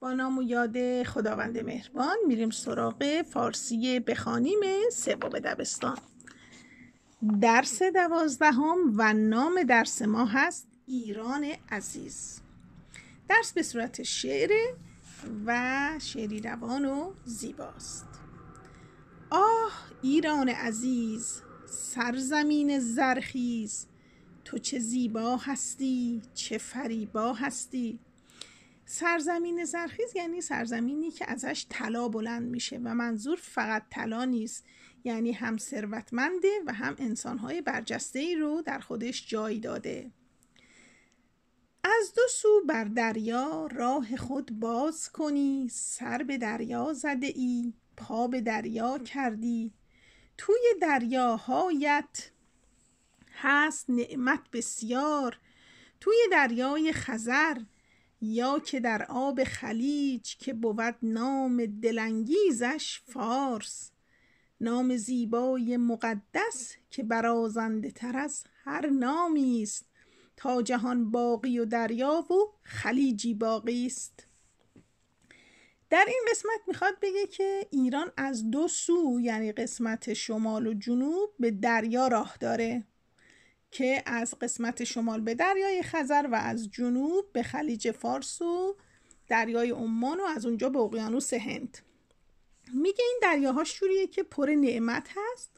با نام و یاد خداوند مهربان میریم سراغ فارسی بخانیم سوم دبستان درس دوازدهم و نام درس ما هست ایران عزیز درس به صورت شعر و شعری روان و زیباست آه ایران عزیز سرزمین زرخیز تو چه زیبا هستی چه فریبا هستی سرزمین زرخیز یعنی سرزمینی که ازش طلا بلند میشه و منظور فقط طلا نیست یعنی هم ثروتمنده و هم انسانهای برجسته ای رو در خودش جای داده از دو سو بر دریا راه خود باز کنی سر به دریا زده ای پا به دریا کردی توی دریاهایت هست نعمت بسیار توی دریای خزر یا که در آب خلیج که بود نام دلانگیزش فارس نام زیبای مقدس که برازنده تر از هر نامی است تا جهان باقی و دریا و خلیجی باقی است در این قسمت میخواد بگه که ایران از دو سو یعنی قسمت شمال و جنوب به دریا راه داره که از قسمت شمال به دریای خزر و از جنوب به خلیج فارس و دریای عمان و از اونجا به اقیانوس هند میگه این دریاها شوریه که پر نعمت هست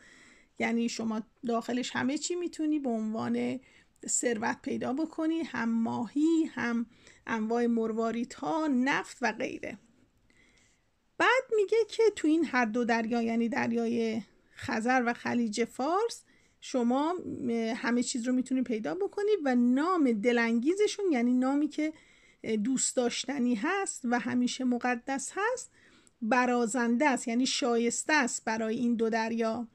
یعنی شما داخلش همه چی میتونی به عنوان ثروت پیدا بکنی هم ماهی هم انواع مرواریت ها نفت و غیره بعد میگه که تو این هر دو دریا یعنی دریای خزر و خلیج فارس شما همه چیز رو میتونید پیدا بکنید و نام دلانگیزشون یعنی نامی که دوست داشتنی هست و همیشه مقدس هست برازنده است یعنی شایسته است برای این دو دریا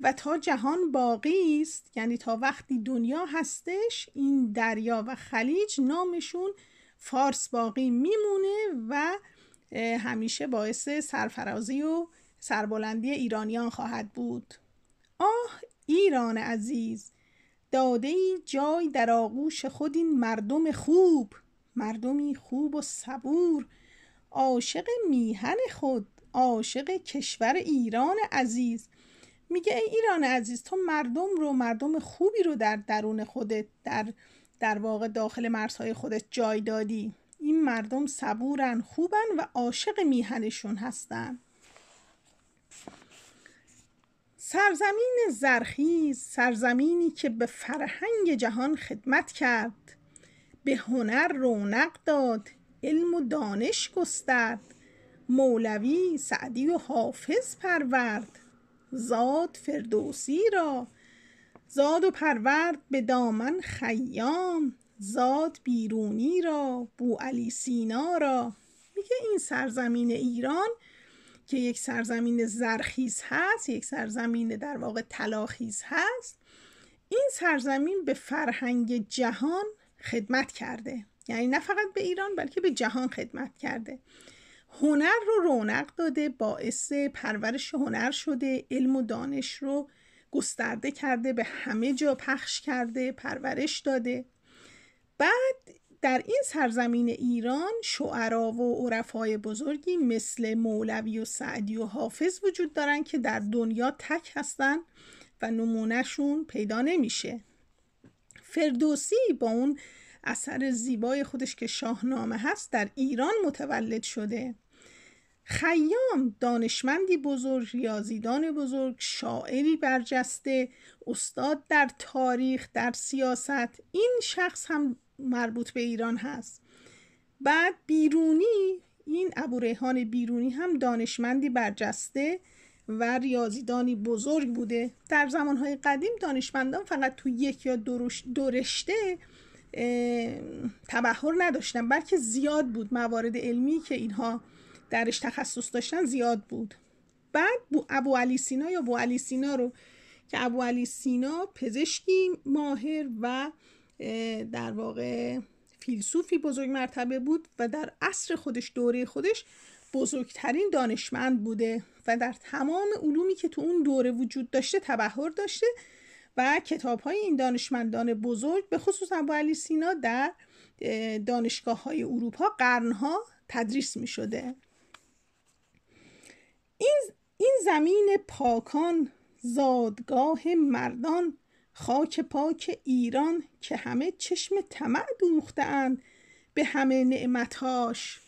و تا جهان باقی است یعنی تا وقتی دنیا هستش این دریا و خلیج نامشون فارس باقی میمونه و همیشه باعث سرفرازی و سربلندی ایرانیان خواهد بود آه ایران عزیز داده ای جای در آغوش خود این مردم خوب مردمی خوب و صبور عاشق میهن خود عاشق کشور ایران عزیز میگه ای ایران عزیز تو مردم رو مردم خوبی رو در درون خودت در در واقع داخل مرزهای خودت جای دادی این مردم صبورن خوبن و عاشق میهنشون هستن سرزمین زرخیز سرزمینی که به فرهنگ جهان خدمت کرد به هنر رونق داد علم و دانش گسترد مولوی سعدی و حافظ پرورد زاد فردوسی را زاد و پرورد به دامن خیام زاد بیرونی را بو علی سینا را میگه این سرزمین ایران که یک سرزمین زرخیز هست یک سرزمین در واقع تلاخیز هست این سرزمین به فرهنگ جهان خدمت کرده یعنی نه فقط به ایران بلکه به جهان خدمت کرده هنر رو رونق داده باعث پرورش هنر شده علم و دانش رو گسترده کرده به همه جا پخش کرده پرورش داده بعد در این سرزمین ایران شعرا و عرفای بزرگی مثل مولوی و سعدی و حافظ وجود دارن که در دنیا تک هستن و نمونهشون پیدا نمیشه فردوسی با اون اثر زیبای خودش که شاهنامه هست در ایران متولد شده خیام دانشمندی بزرگ ریاضیدان بزرگ شاعری برجسته استاد در تاریخ در سیاست این شخص هم مربوط به ایران هست بعد بیرونی این ابو ریحان بیرونی هم دانشمندی برجسته و ریاضیدانی بزرگ بوده در زمانهای قدیم دانشمندان فقط تو یک یا دو رشته تبهر نداشتن بلکه زیاد بود موارد علمی که اینها درش تخصص داشتن زیاد بود بعد بو ابو علی سینا یا بو علی سینا رو که ابو علی سینا پزشکی ماهر و در واقع فیلسوفی بزرگ مرتبه بود و در عصر خودش دوره خودش بزرگترین دانشمند بوده و در تمام علومی که تو اون دوره وجود داشته تبهر داشته و کتاب های این دانشمندان بزرگ به خصوص ابو علی سینا در دانشگاه های اروپا قرنها تدریس می شده این, این زمین پاکان زادگاه مردان خاک پاک ایران که همه چشم طمع دوخته به همه نعمتهاش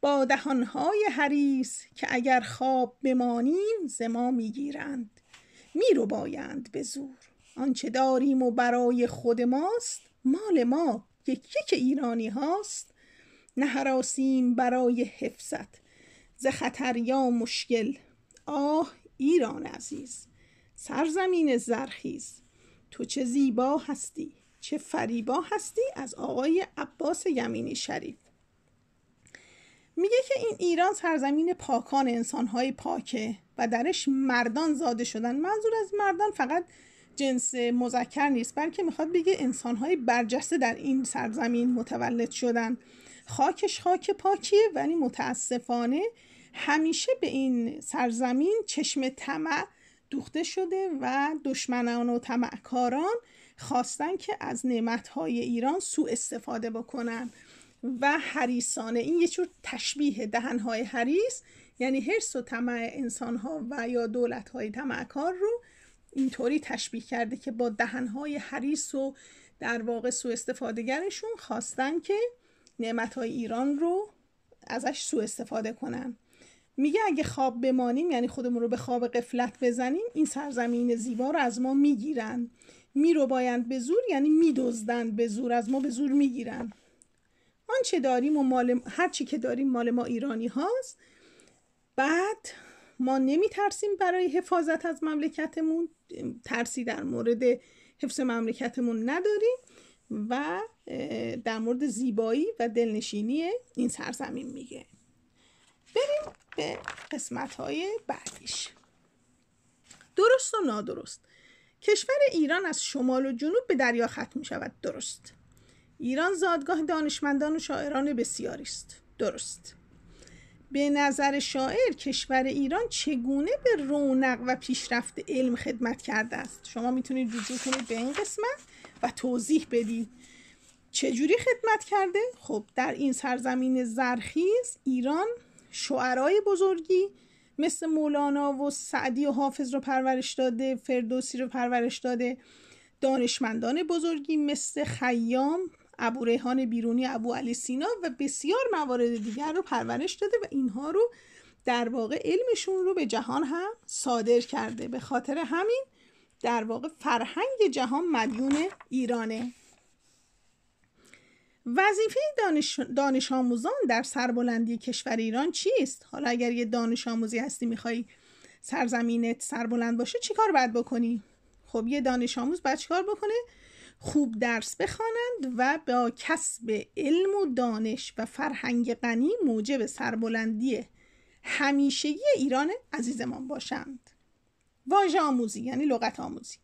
با دهانهای حریص که اگر خواب بمانیم ز ما میگیرند میرو بایند به زور آنچه داریم و برای خود ماست مال ما یک یک ایرانی هاست نهراسیم برای حفظت ز خطر یا مشکل آه ایران عزیز سرزمین زرخیز تو چه زیبا هستی چه فریبا هستی از آقای عباس یمینی شریف میگه که این ایران سرزمین پاکان انسانهای پاکه و درش مردان زاده شدن منظور از مردان فقط جنس مذکر نیست بلکه میخواد بگه انسانهای برجسته در این سرزمین متولد شدن خاکش خاک پاکیه ولی متاسفانه همیشه به این سرزمین چشم تمه دوخته شده و دشمنان و تمعکاران خواستن که از نعمتهای ایران سوء استفاده بکنن و حریسانه این یه جور تشبیه دهنهای حریس یعنی حرس و طمع انسانها و یا دولتهای تمعکار رو اینطوری تشبیه کرده که با دهنهای حریس و در واقع سوء استفادهگرشون خواستن که نعمتهای ایران رو ازش سوء استفاده کنن میگه اگه خواب بمانیم یعنی خودمون رو به خواب قفلت بزنیم این سرزمین زیبا رو از ما میگیرن میرو بایند به زور یعنی میدزدند به زور از ما به زور میگیرن آنچه داریم و مال هر چی که داریم مال ما ایرانی هاست بعد ما نمی ترسیم برای حفاظت از مملکتمون ترسی در مورد حفظ مملکتمون نداریم و در مورد زیبایی و دلنشینی این سرزمین میگه بریم به قسمت های بعدیش درست و نادرست کشور ایران از شمال و جنوب به دریا ختم می شود درست ایران زادگاه دانشمندان و شاعران بسیاری است درست به نظر شاعر کشور ایران چگونه به رونق و پیشرفت علم خدمت کرده است شما میتونید رجوع کنید به این قسمت و توضیح بدید چجوری خدمت کرده؟ خب در این سرزمین زرخیز ایران شعرای بزرگی مثل مولانا و سعدی و حافظ رو پرورش داده فردوسی رو پرورش داده دانشمندان بزرگی مثل خیام ابو ریحان بیرونی ابو علی سینا و بسیار موارد دیگر رو پرورش داده و اینها رو در واقع علمشون رو به جهان هم صادر کرده به خاطر همین در واقع فرهنگ جهان مدیون ایرانه وظیفه دانش, آموزان در سربلندی کشور ایران چیست؟ حالا اگر یه دانش آموزی هستی میخوای سرزمینت سربلند باشه چیکار باید بکنی؟ خب یه دانش آموز باید چیکار بکنه؟ خوب درس بخوانند و با کسب علم و دانش و فرهنگ غنی موجب سربلندی همیشگی ایران عزیزمان باشند واژه آموزی یعنی لغت آموزی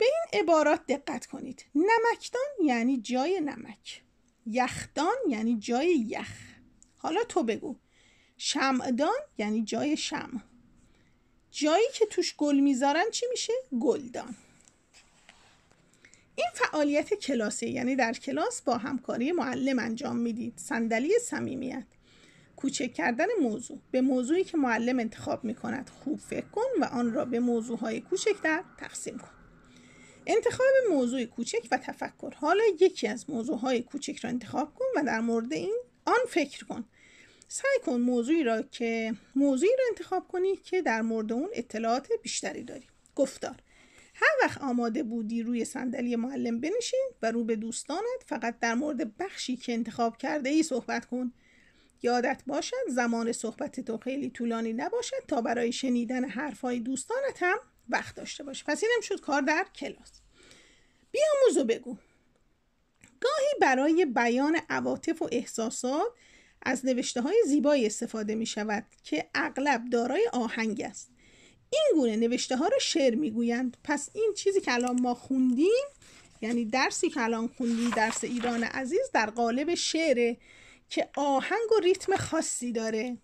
به این عبارات دقت کنید نمکدان یعنی جای نمک یخدان یعنی جای یخ حالا تو بگو شمعدان یعنی جای شم. جایی که توش گل میذارن چی میشه؟ گلدان این فعالیت کلاسه یعنی در کلاس با همکاری معلم انجام میدید صندلی صمیمیت کوچک کردن موضوع به موضوعی که معلم انتخاب میکند خوب فکر کن و آن را به موضوعهای کوچکتر تقسیم کن انتخاب موضوع کوچک و تفکر حالا یکی از موضوعهای کوچک را انتخاب کن و در مورد این آن فکر کن سعی کن موضوعی را که موضوعی را انتخاب کنی که در مورد اون اطلاعات بیشتری داری گفتار هر وقت آماده بودی روی صندلی معلم بنشین و رو به دوستانت فقط در مورد بخشی که انتخاب کرده ای صحبت کن یادت باشد زمان صحبت تو خیلی طولانی نباشد تا برای شنیدن حرفهای دوستانت هم وقت داشته باشه پس اینم شد کار در کلاس بیاموز و بگو گاهی برای بیان عواطف و احساسات از نوشته های زیبایی استفاده می شود که اغلب دارای آهنگ است این گونه نوشته ها رو شعر می گویند پس این چیزی که الان ما خوندیم یعنی درسی که الان خوندی درس ایران عزیز در قالب شعره که آهنگ و ریتم خاصی داره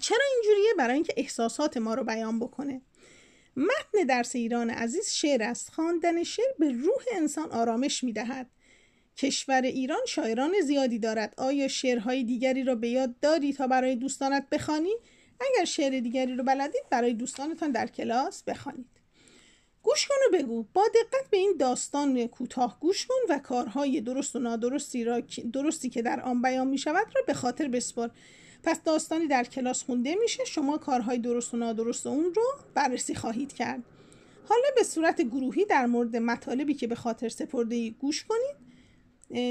چرا اینجوریه برای اینکه احساسات ما رو بیان بکنه متن درس ایران عزیز شعر است خواندن شعر به روح انسان آرامش می دهد کشور ایران شاعران زیادی دارد آیا شعرهای دیگری را به یاد داری تا برای دوستانت بخوانی اگر شعر دیگری رو بلدید برای دوستانتان در کلاس بخوانید گوش کن و بگو با دقت به این داستان کوتاه گوش کن و کارهای درست و نادرستی را درستی که در آن بیان می شود را به خاطر بسپار پس داستانی در کلاس خونده میشه شما کارهای درست و نادرست اون رو بررسی خواهید کرد حالا به صورت گروهی در مورد مطالبی که به خاطر سپرده گوش کنید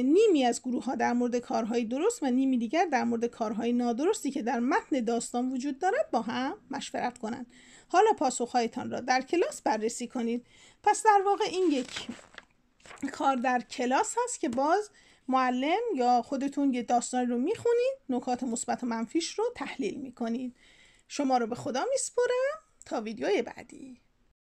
نیمی از گروه ها در مورد کارهای درست و نیمی دیگر در مورد کارهای نادرستی که در متن داستان وجود دارد با هم مشورت کنند حالا پاسخهایتان را در کلاس بررسی کنید پس در واقع این یک کار در کلاس هست که باز معلم یا خودتون یه داستان رو میخونید نکات مثبت و منفیش رو تحلیل میکنید شما رو به خدا میسپرم تا ویدیوی بعدی